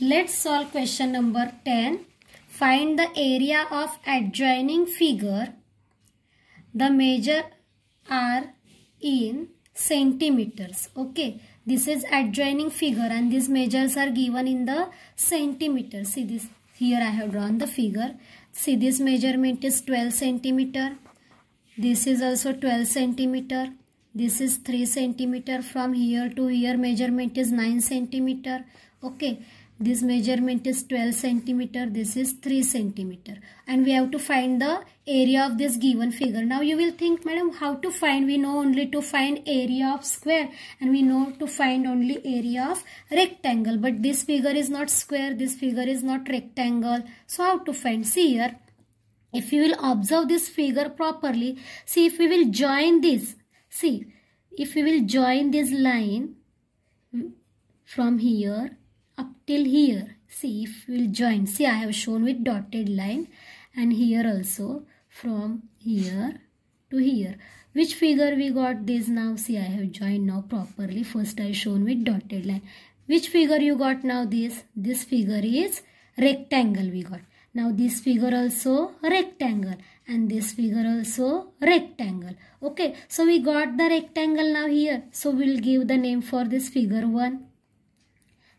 Let's solve question number 10. Find the area of adjoining figure. The major are in centimeters. Okay. This is adjoining figure and these measures are given in the centimeters. See this. Here I have drawn the figure. See this measurement is 12 centimeter. This is also 12 centimeter. This is 3 centimeter. From here to here measurement is 9 centimeter. Okay this measurement is 12 centimeter this is 3 centimeter and we have to find the area of this given figure now you will think madam how to find we know only to find area of square and we know to find only area of rectangle but this figure is not square this figure is not rectangle so how to find see here if you will observe this figure properly see if we will join this see if we will join this line from here till here see if we'll join see I have shown with dotted line and here also from here to here which figure we got this now see I have joined now properly first I shown with dotted line which figure you got now this this figure is rectangle we got now this figure also rectangle and this figure also rectangle. Okay, so we got the rectangle now here. So we'll give the name for this figure 1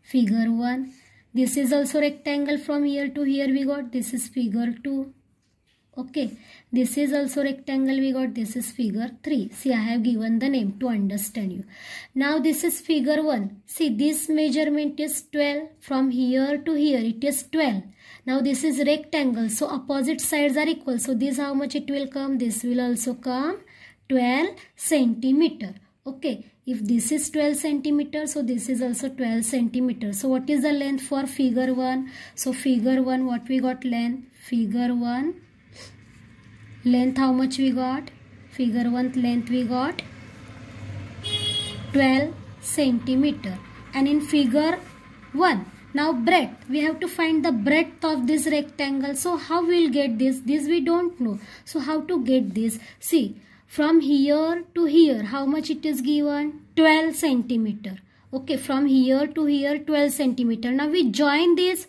figure 1 this is also rectangle from here to here we got this is figure 2 okay this is also rectangle we got this is figure 3 see i have given the name to understand you now this is figure 1 see this measurement is 12 from here to here it is 12 now this is rectangle so opposite sides are equal so this how much it will come this will also come 12 centimeter okay if this is 12 centimeter so this is also 12 centimeter so what is the length for figure 1 so figure 1 what we got length figure 1 length how much we got figure 1 length we got 12 centimeter and in figure 1 now breadth we have to find the breadth of this rectangle so how we'll get this this we don't know so how to get this see from here to here how much it is given 12 centimeter okay from here to here 12 centimeter now we join this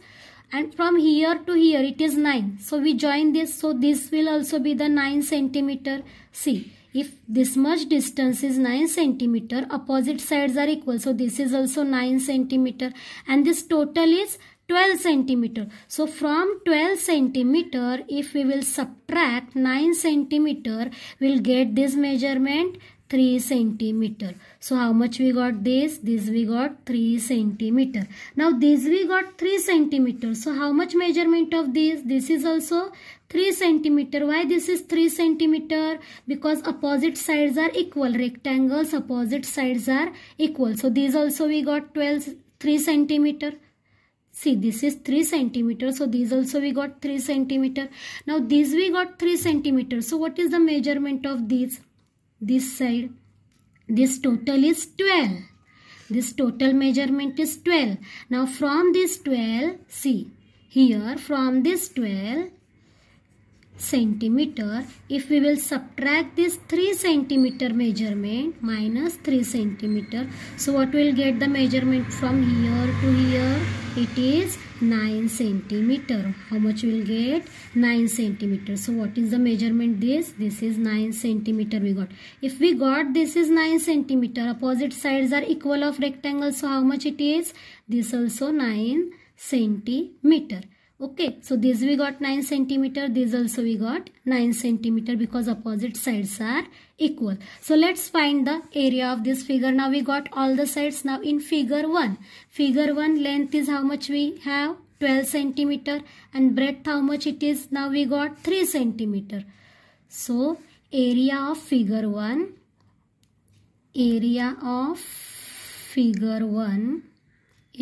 and from here to here it is 9 so we join this so this will also be the 9 centimeter see if this much distance is 9 centimeter opposite sides are equal so this is also 9 centimeter and this total is 12 centimeter. So from 12 centimeter, if we will subtract 9 centimeter, we'll get this measurement 3 centimeter. So how much we got this? This we got 3 centimeter. Now this we got 3 centimeter. So how much measurement of this? This is also 3 centimeter. Why this is 3 centimeter? Because opposite sides are equal. Rectangles opposite sides are equal. So these also we got 12, 3 centimeter see this is 3 centimeter so these also we got 3 centimeter now these we got 3 centimeter so what is the measurement of these this side this total is 12 this total measurement is 12 now from this 12 see here from this 12 centimeter. If we will subtract this 3 centimeter measurement minus 3 centimeter. So what will get the measurement from here to here? It is 9 centimeter. How much will get? 9 centimeter. So what is the measurement this? This is 9 centimeter we got. If we got this is 9 centimeter. Opposite sides are equal of rectangle. So how much it is? This also 9 centimeter okay so this we got 9 centimeter this also we got 9 centimeter because opposite sides are equal so let's find the area of this figure now we got all the sides now in figure 1 figure 1 length is how much we have 12 centimeter and breadth how much it is now we got 3 centimeter so area of figure 1 area of figure 1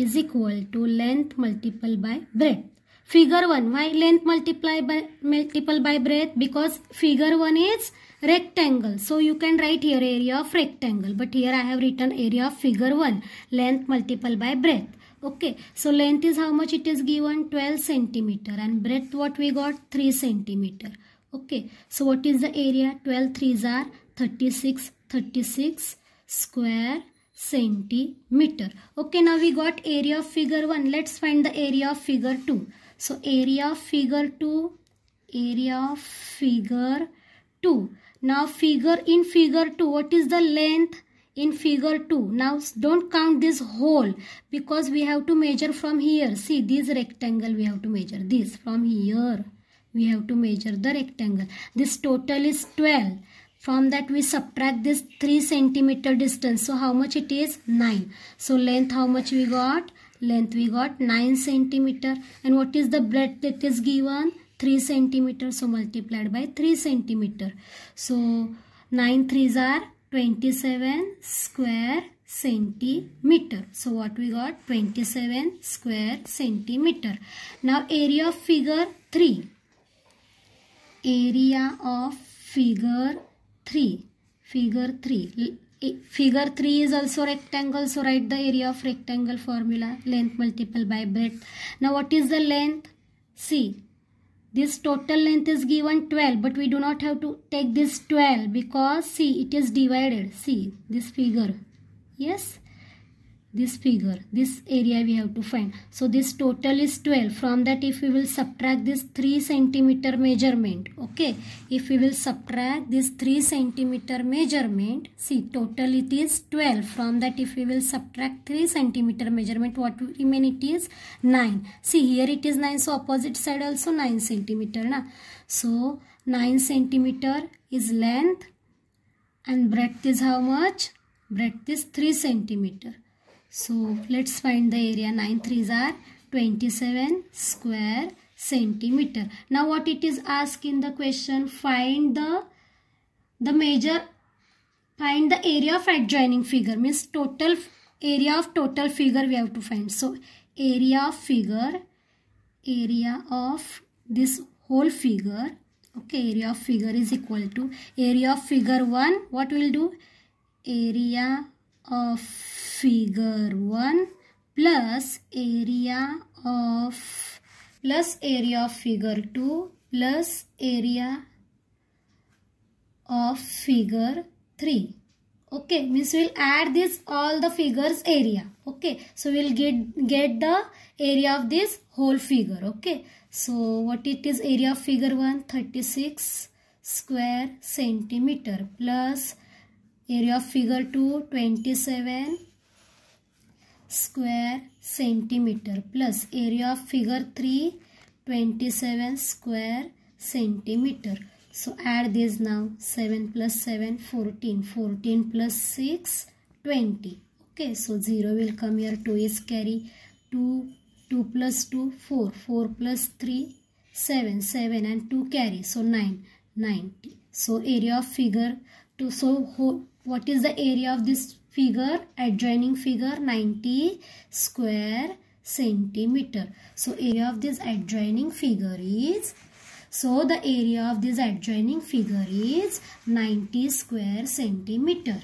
is equal to length multiple by breadth figure 1 why length multiply by multiple by breadth because figure 1 is rectangle so you can write here area of rectangle but here i have written area of figure 1 length multiple by breadth okay so length is how much it is given 12 centimeter and breadth what we got 3 centimeter okay so what is the area 12 3s are 36 36 square centimeter okay now we got area of figure 1 let's find the area of figure 2 so area figure 2, area figure 2. Now figure in figure 2, what is the length? in figure 2. Now don't count this hole because we have to measure from here. See this rectangle we have to measure this from here. We have to measure the rectangle. This total is 12. From that we subtract this 3 centimeter distance. So how much it is? 9. So length how much we got? length we got 9 centimeter and what is the breadth that is given 3 centimeter so multiplied by 3 centimeter so 9 threes are 27 square centimeter so what we got 27 square centimeter now area of figure 3 area of figure 3 figure 3 figure 3 is also rectangle so write the area of rectangle formula length multiple by breadth now what is the length see this total length is given 12 but we do not have to take this 12 because see it is divided see this figure yes this figure this area we have to find so this total is 12 from that if we will subtract this 3 centimeter measurement okay if we will subtract this 3 centimeter measurement see total it is 12 from that if we will subtract 3 centimeter measurement what remain it is 9 see here it is 9 so opposite side also 9 centimeter na so 9 centimeter is length and breadth is how much breadth is 3 centimeter so let's find the area. 9 3s are 27 square centimeter. Now what it is asked in the question find the the major find the area of adjoining figure means total area of total figure we have to find. So area of figure area of this whole figure okay area of figure is equal to area of figure 1 what we'll do area of figure 1 plus area of plus area of figure 2 plus area of figure 3 okay means we'll add this all the figures area okay so we'll get get the area of this whole figure okay so what it is area of figure 1 36 square centimeter plus area of figure 2 27 square centimeter plus area of figure 3 27 square centimeter so add this now 7 plus 7 14 14 plus 6 20 okay so 0 will come here 2 is carry 2 2 plus 2 4 4 plus 3 7 7 and 2 carry so 9 90 so area of figure 2 so whole what is the area of this figure adjoining figure 90 square centimeter so area of this adjoining figure is so the area of this adjoining figure is 90 square centimeter